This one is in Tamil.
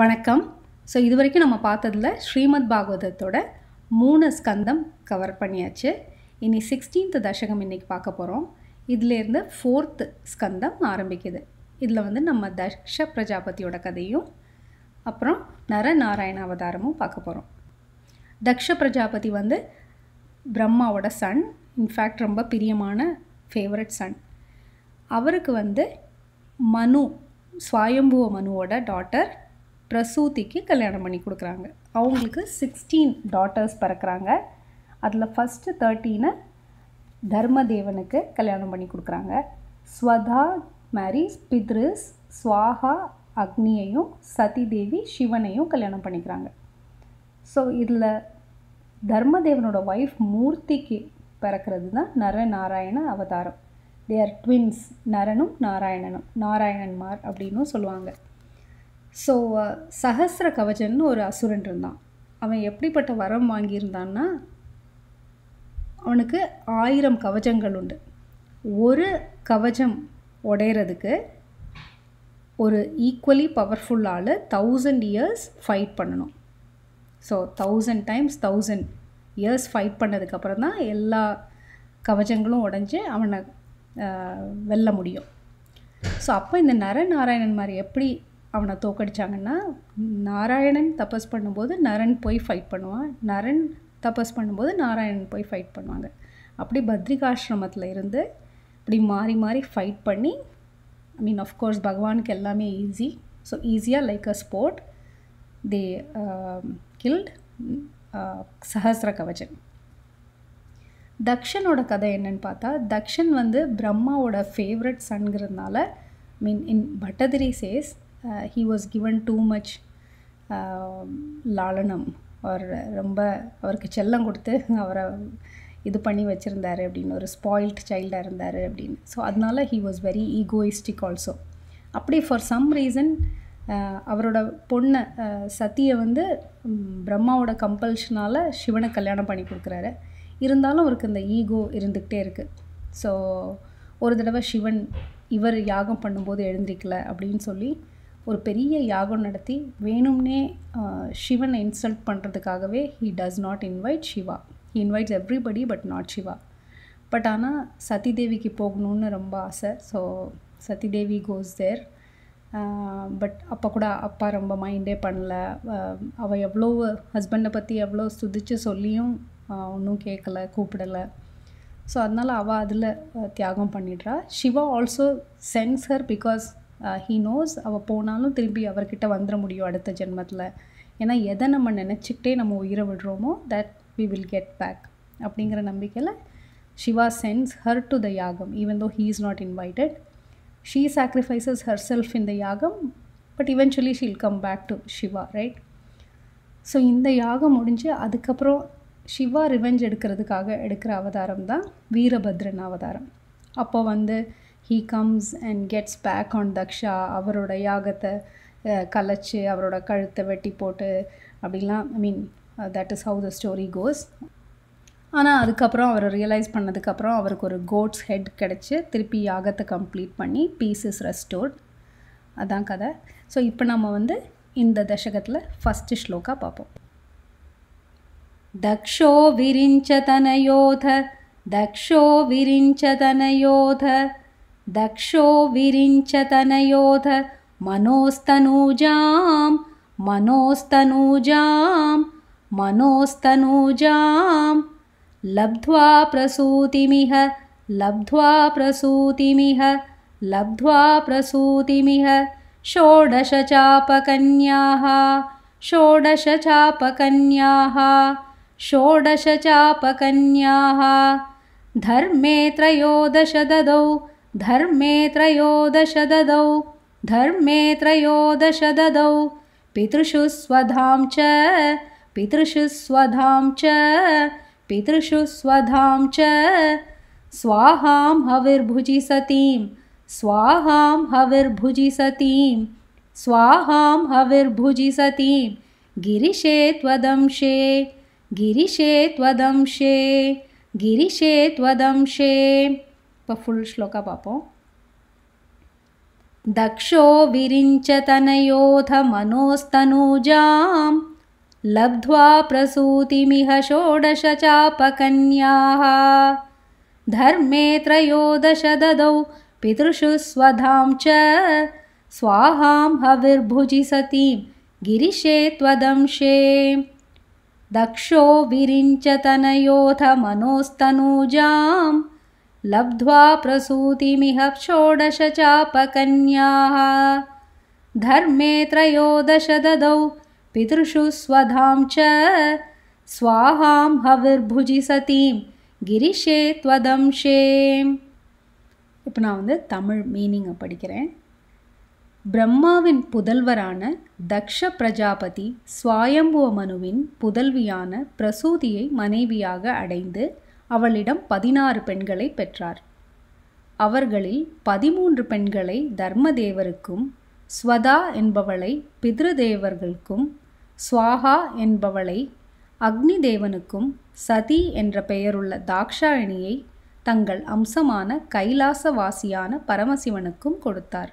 வணக்கம் ஸோ இது வரைக்கும் நம்ம பார்த்ததில் ஸ்ரீமத் பாகவதத்தோட மூணு ஸ்கந்தம் கவர் பண்ணியாச்சு இனி சிக்ஸ்டீன்த் தசகம் இன்றைக்கி பார்க்க போகிறோம் இதிலேருந்து ஃபோர்த் ஸ்கந்தம் ஆரம்பிக்குது இதில் வந்து நம்ம தக்ஷ பிரஜாபதியோட கதையும் அப்புறம் நரநாராயண அவதாரமும் பார்க்க போகிறோம் தக்ஷ பிரஜாபதி வந்து பிரம்மாவோட சன் இன்ஃபேக்ட் ரொம்ப பிரியமான ஃபேவரட் சன் அவருக்கு வந்து மனு சுவாயம்புவ மனுவோட டாட்டர் பிரசூதிக்கு கல்யாணம் பண்ணி கொடுக்குறாங்க அவங்களுக்கு சிக்ஸ்டீன் டாட்டர்ஸ் பிறக்கிறாங்க அதில் ஃபஸ்ட்டு தேர்ட்டீனை தர்மதேவனுக்கு கல்யாணம் பண்ணி கொடுக்குறாங்க ஸ்வதா மேரிஸ் பித்ருஸ் ஸ்வாகா அக்னியையும் சதிதேவி சிவனையும் கல்யாணம் பண்ணிக்கிறாங்க ஸோ இதில் தர்மதேவனோட ஒய்ஃப் மூர்த்திக்கு பிறக்கிறது தான் நர நாராயண அவதாரம் தே ஆர் ட்வின்ஸ் நரனும் நாராயணனும் நாராயணன்மார் அப்படின்னும் சொல்லுவாங்க ஸோ சஹசிர கவச்சன்னு ஒரு அசுரன் இருந்தான் அவன் எப்படிப்பட்ட வரம் வாங்கியிருந்தான்னா அவனுக்கு ஆயிரம் கவச்சங்கள் உண்டு ஒரு கவச்சம் உடையிறதுக்கு ஒரு ஈக்குவலி பவர்ஃபுல் ஆள் தௌசண்ட் இயர்ஸ் ஃபைட் பண்ணணும் so thousand times thousand years fight பண்ணதுக்கப்புறம் தான் எல்லா கவச்சங்களும் உடஞ்சி அவனை வெல்ல முடியும் ஸோ அப்போ இந்த நரநாராயணன் மாதிரி எப்படி அவனை தோக்கடிச்சாங்கன்னா நாராயணன் தபஸ் பண்ணும்போது நரன் போய் ஃபைட் பண்ணுவான் நரன் தபஸ் பண்ணும்போது நாராயணன் போய் ஃபைட் பண்ணுவாங்க அப்படி பத்ரிகாசிரமத்தில் இருந்து இப்படி மாறி மாறி ஃபைட் பண்ணி ஐ மீன் ஆஃப்கோர்ஸ் பகவானுக்கு எல்லாமே ஈஸி ஸோ ஈஸியாக like a sport they killed சஹசிர கவச்சன் தக்ஷனோட கதை என்னன்னு பார்த்தா தக்ஷன் வந்து பிரம்மாவோட ஃபேவரட் சன்கிறதுனால mean in Bhattathiri says he was given too much லாலனம் அவர் ரொம்ப அவருக்கு செல்லம் கொடுத்து அவரை இது பண்ணி வச்சுருந்தார் அப்படின்னு ஒரு ஸ்பாயில்ட் சைல்டாக இருந்தார் அப்படின்னு ஸோ அதனால he was very egoistic also அப்படி ஃபார் சம் ரீசன் அவரோட பொண்ணை uh, சத்தியை வந்து பிரம்மாவோட கம்பல்ஷனால் சிவனை கல்யாணம் பண்ணி கொடுக்குறாரு இருந்தாலும் அவருக்கு இந்த ஈகோ இருந்துக்கிட்டே இருக்குது ஸோ ஒரு தடவை சிவன் இவர் யாகம் பண்ணும்போது எழுந்திருக்கல அப்படின்னு சொல்லி ஒரு பெரிய யாகம் நடத்தி வேணும்னே சிவனை இன்சல்ட் பண்ணுறதுக்காகவே he does not invite Shiva he invites everybody but not Shiva but ஆனால் சதிதேவிக்கு போகணும்னு ரொம்ப ஆசை so Satidevi goes there but அப்போ கூட அப்பா ரொம்ப மைண்டே பண்ணல அவள் எவ்வளோ ஹஸ்பண்டை பற்றி எவ்வளோ சுதிச்சு சொல்லியும் ஒன்றும் கேட்கலை கூப்பிடலை ஸோ அதனால் அவள் அதில் தியாகம் பண்ணிடுறா Shiva also sends her because he knows அவள் போனாலும் திரும்பி அவர்கிட்ட வந்துட முடியும் அடுத்த ஜென்மத்தில் ஏன்னா எதை நம்ம நினச்சிக்கிட்டே நம்ம உயிரை விடுறோமோ that we will get back அப்படிங்கிற நம்பிக்கையில் Shiva sends her to the yagam even though he is not invited she sacrifices herself in the yagam but eventually she'll come back to Shiva right so இந்த யாகம் முடிஞ்சு அதுக்கப்புறம் சிவா ரிவெஞ்ச் எடுக்கிறதுக்காக எடுக்கிற அவதாரம் தான் வீரபத்ரன் அவதாரம் அப்போ வந்து he comes and gets back on Daksha அவரோட யாகத்தை கலைச்சி அவரோட கழுத்தை வெட்டி போட்டு அப்படிலாம் I mean that is how the story goes ஆனால் அதுக்கப்புறம் அவர் ரியலைஸ் பண்ணதுக்கப்புறம் அவருக்கு ஒரு கோட்ஸ் ஹெட் கிடச்சி திருப்பி யாகத்தை கம்ப்ளீட் பண்ணி பீசஸ் ரெஸ்டோர்ட் அதான் கதை ஸோ இப்போ நம்ம வந்து இந்த தசகத்தில் ஃபஸ்ட்டு ஸ்லோக்காக பார்ப்போம் தக்ஷோ விரிஞ்சதனயோத தக்ஷோ விரிஞ்சதனயோத தனயோத दक्षो विरिञ्चतनयोध मनोस्तनूजां मनोस्तनूजां मनोस्तनूजां लब्ध्वा प्रसूतिमिह लब्ध्वा प्रसूतिमिह लब्ध्वा प्रसूतिमिह षोडशचापकन्याः षोडशचापकन्याः षोडशचापकन्याः धर्मे त्रयोदश ददौ धर्मे ददौ धर्मे पितृषु स्वधां च स्वधां च स्वधां च स्वाहां सतीं स्वाहां सतीं स्वाहां हविर्भुजिसतीं गिरिशे त्वदंशे गिरिशे त्वदंशे गिरिशे त्वदंशे फुल् श्लोकपापो दक्षो विरिञ्चतनयोथ मनोस्तनूजां लब्ध्वा प्रसूतिमिह षोडशचापकन्याः धर्मे त्रयोदश ददौ पितृषु स्वधां च स्वाहां हविर्भुजि सतीं गिरिशे त्वदंशे दक्षो तनयोध मनोस्तनूजाम् लब्ध्वा प्रसूतिमिह षोडशचापकन्याः धर्मे त्रयोदश ददौ पितृषु स्वधां च स्वाहां हविर्भुजि सतीं गिरिशे त्वदंशे இப்போ நான் வந்து தமிழ் மீனிங்கை படிக்கிறேன் பிரம்மாவின் புதல்வரான தக்ஷ பிரஜாபதி சுவாயம்புவ மனுவின் புதல்வியான பிரசூதியை மனைவியாக அடைந்து அவளிடம் பதினாறு பெண்களை பெற்றார் அவர்களில் பதிமூன்று பெண்களை தர்மதேவருக்கும் ஸ்வதா என்பவளை பித்ருதேவர்களுக்கும் ஸ்வாகா என்பவளை அக்னி தேவனுக்கும் சதி என்ற பெயருள்ள தாக்ஷாயணியை தங்கள் அம்சமான கைலாசவாசியான பரமசிவனுக்கும் கொடுத்தார்